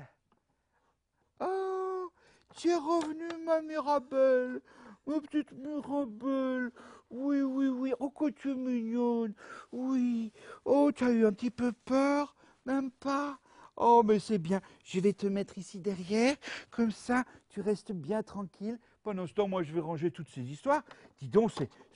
Oh, tu es revenu, ma Mirabelle, ma petite Mirabelle. Oui, oui, oui. Oh, que tu es mignonne. Oui. Oh, tu as eu un petit peu peur Même pas Oh, mais c'est bien. Je vais te mettre ici derrière. Comme ça, tu restes bien tranquille. Pendant ce temps, moi, je vais ranger toutes ces histoires. Dis donc,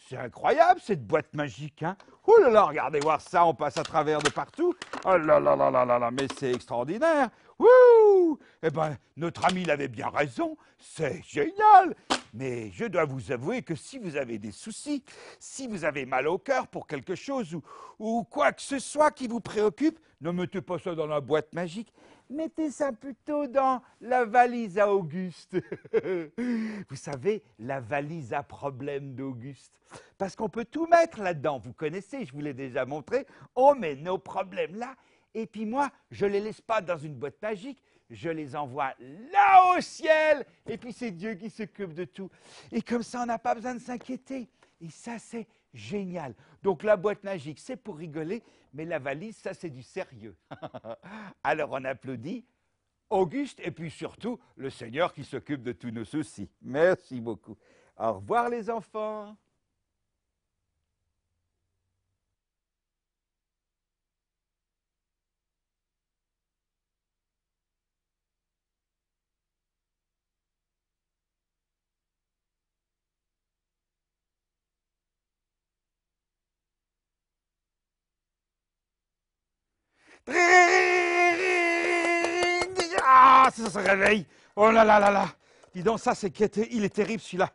c'est incroyable, cette boîte magique, hein Oh là là, regardez voir ça, on passe à travers de partout. Oh là là là là là là, mais c'est extraordinaire Ouh Eh ben, notre ami, il avait bien raison. C'est génial mais je dois vous avouer que si vous avez des soucis, si vous avez mal au cœur pour quelque chose ou, ou quoi que ce soit qui vous préoccupe, ne mettez pas ça dans la boîte magique, mettez ça plutôt dans la valise à Auguste. vous savez, la valise à problème d'Auguste. Parce qu'on peut tout mettre là-dedans. Vous connaissez, je vous l'ai déjà montré. On oh, met nos problèmes là. Et puis moi, je ne les laisse pas dans une boîte magique, je les envoie là au ciel, et puis c'est Dieu qui s'occupe de tout. Et comme ça, on n'a pas besoin de s'inquiéter. Et ça, c'est génial. Donc la boîte magique, c'est pour rigoler, mais la valise, ça, c'est du sérieux. Alors on applaudit Auguste, et puis surtout le Seigneur qui s'occupe de tous nos soucis. Merci beaucoup. Au revoir les enfants. Ah, ça se réveille. Oh là là là là. Dis donc, ça, c'est il est terrible celui-là.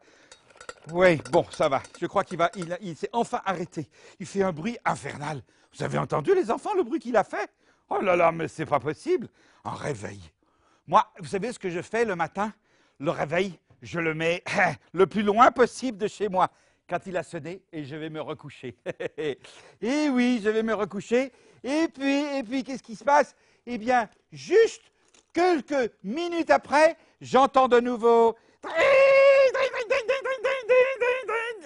Oui, bon, ça va. Je crois qu'il va, il, s'est enfin arrêté. Il fait un bruit infernal. Vous avez entendu, les enfants, le bruit qu'il a fait Oh là là, mais c'est pas possible. Un réveil. Moi, vous savez ce que je fais le matin Le réveil, je le mets le plus loin possible de chez moi quand il a sonné et je vais me recoucher. et oui, je vais me recoucher. Et puis, et puis qu'est-ce qui se passe Eh bien, juste quelques minutes après, j'entends de nouveau.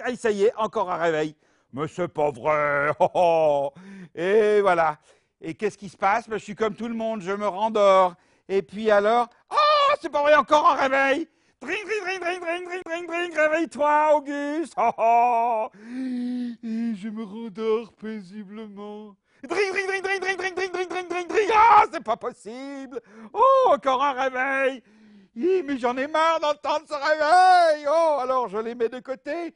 Ah, ça y est, encore un réveil. Mais pauvre. pas vrai. Oh, oh. Et voilà. Et qu'est-ce qui se passe Je suis comme tout le monde, je me rendors. Et puis alors, oh, c'est pas vrai, encore un réveil. Dring, dring, dring, dring, dring, dring, dring, réveille-toi, Auguste. Oh, Et je me rendors paisiblement. Dring, dring, dring, dring, dring, dring, dring, dring, dring, dring, dring. Ah, c'est pas possible. Oh, encore un réveil. mais j'en ai marre d'entendre ce réveil. Oh, alors je les mets de côté.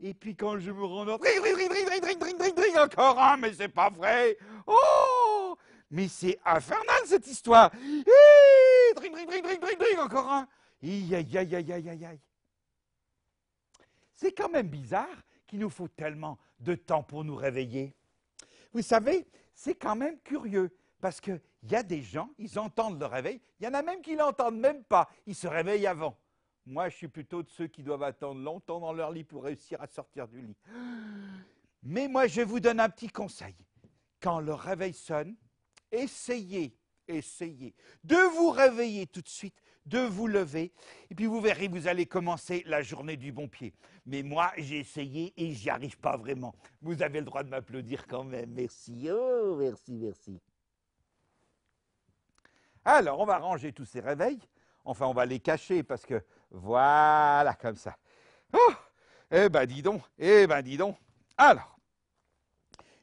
Et puis quand je me rendors, dring, dring, dring, dring, dring, dring, dring, dring, encore un, mais c'est pas vrai. Oh, mais c'est infernal cette histoire. dring, dring, dring, dring, dring, dring, encore un. Aïe, aïe, aïe, aïe, aïe, C'est quand même bizarre qu'il nous faut tellement de temps pour nous réveiller. Vous savez, c'est quand même curieux parce qu'il y a des gens, ils entendent le réveil, il y en a même qui l'entendent même pas, ils se réveillent avant. Moi, je suis plutôt de ceux qui doivent attendre longtemps dans leur lit pour réussir à sortir du lit. Mais moi, je vous donne un petit conseil. Quand le réveil sonne, essayez, essayez de vous réveiller tout de suite de vous lever, et puis vous verrez, vous allez commencer la journée du bon pied. Mais moi, j'ai essayé et j'y arrive pas vraiment. Vous avez le droit de m'applaudir quand même. Merci, oh, merci, merci. Alors, on va ranger tous ces réveils. Enfin, on va les cacher parce que voilà, comme ça. Oh, eh ben, dis donc, eh ben, dis donc. Alors,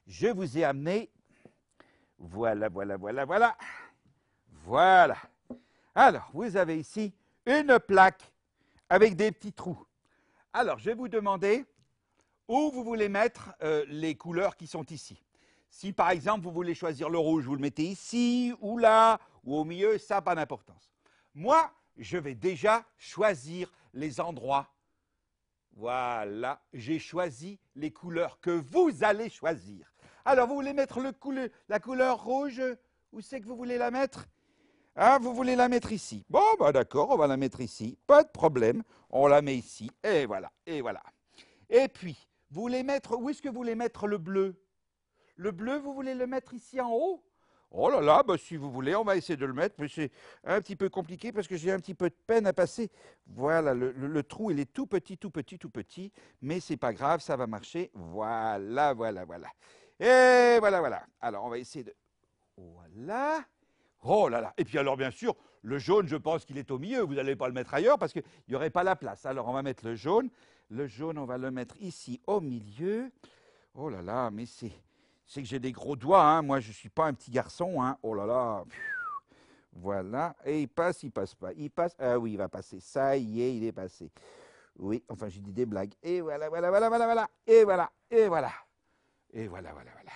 je vous ai amené. Voilà, voilà, voilà, voilà. Voilà. Alors, vous avez ici une plaque avec des petits trous. Alors, je vais vous demander où vous voulez mettre euh, les couleurs qui sont ici. Si par exemple vous voulez choisir le rouge, vous le mettez ici ou là ou au milieu, ça n'a pas d'importance. Moi, je vais déjà choisir les endroits. Voilà, j'ai choisi les couleurs que vous allez choisir. Alors, vous voulez mettre le la couleur rouge Où c'est que vous voulez la mettre ah, vous voulez la mettre ici Bon, bah d'accord, on va la mettre ici. Pas de problème, on la met ici. Et voilà, et voilà. Et puis, vous voulez mettre, où est-ce que vous voulez mettre le bleu Le bleu, vous voulez le mettre ici en haut Oh là là, bah si vous voulez, on va essayer de le mettre, mais c'est un petit peu compliqué parce que j'ai un petit peu de peine à passer. Voilà, le, le, trou, il est tout petit, tout petit, tout petit, mais c'est pas grave, ça va marcher. Voilà, voilà, voilà. Et voilà, voilà. Alors, on va essayer de... Voilà. Oh là là. Et puis alors, bien sûr, le jaune, je pense qu'il est au milieu. Vous n'allez pas le mettre ailleurs parce qu'il n'y aurait pas la place. Alors, on va mettre le jaune. Le jaune, on va le mettre ici, au milieu. Oh là là, mais c'est, c'est que j'ai des gros doigts. Hein. Moi, je ne suis pas un petit garçon. Hein. Oh là là. Voilà. Et il passe, il passe pas. Il passe. Ah oui, il va passer. Ça y est, il est passé. Oui, enfin, j'ai dit des blagues. Et voilà, voilà, voilà, voilà, voilà. Et voilà, et voilà. Et voilà, voilà, voilà.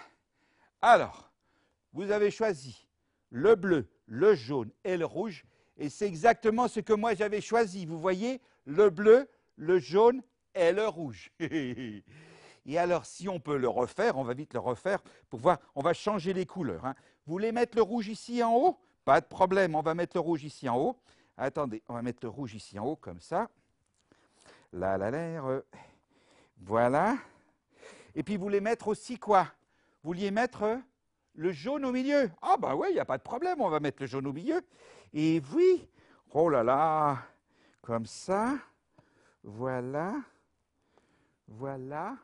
Alors, vous avez choisi le bleu, le jaune et le rouge. Et c'est exactement ce que moi j'avais choisi. Vous voyez, le bleu, le jaune et le rouge. et alors, si on peut le refaire, on va vite le refaire pour voir, on va changer les couleurs. Hein. Vous voulez mettre le rouge ici en haut Pas de problème, on va mettre le rouge ici en haut. Attendez, on va mettre le rouge ici en haut, comme ça. Là, là, là. voilà. Et puis, vous voulez mettre aussi quoi Vous vouliez mettre le jaune au milieu. Ah ben bah oui, il n'y a pas de problème, on va mettre le jaune au milieu. Et oui, oh là là, comme ça, voilà, voilà,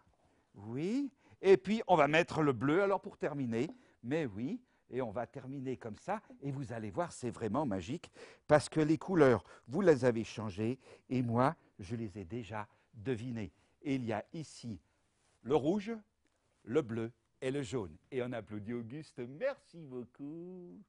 oui. Et puis on va mettre le bleu alors pour terminer. Mais oui, et on va terminer comme ça. Et vous allez voir, c'est vraiment magique parce que les couleurs, vous les avez changées et moi, je les ai déjà devinées. Et il y a ici le rouge, le bleu et le jaune. Et on applaudit Auguste. Merci beaucoup.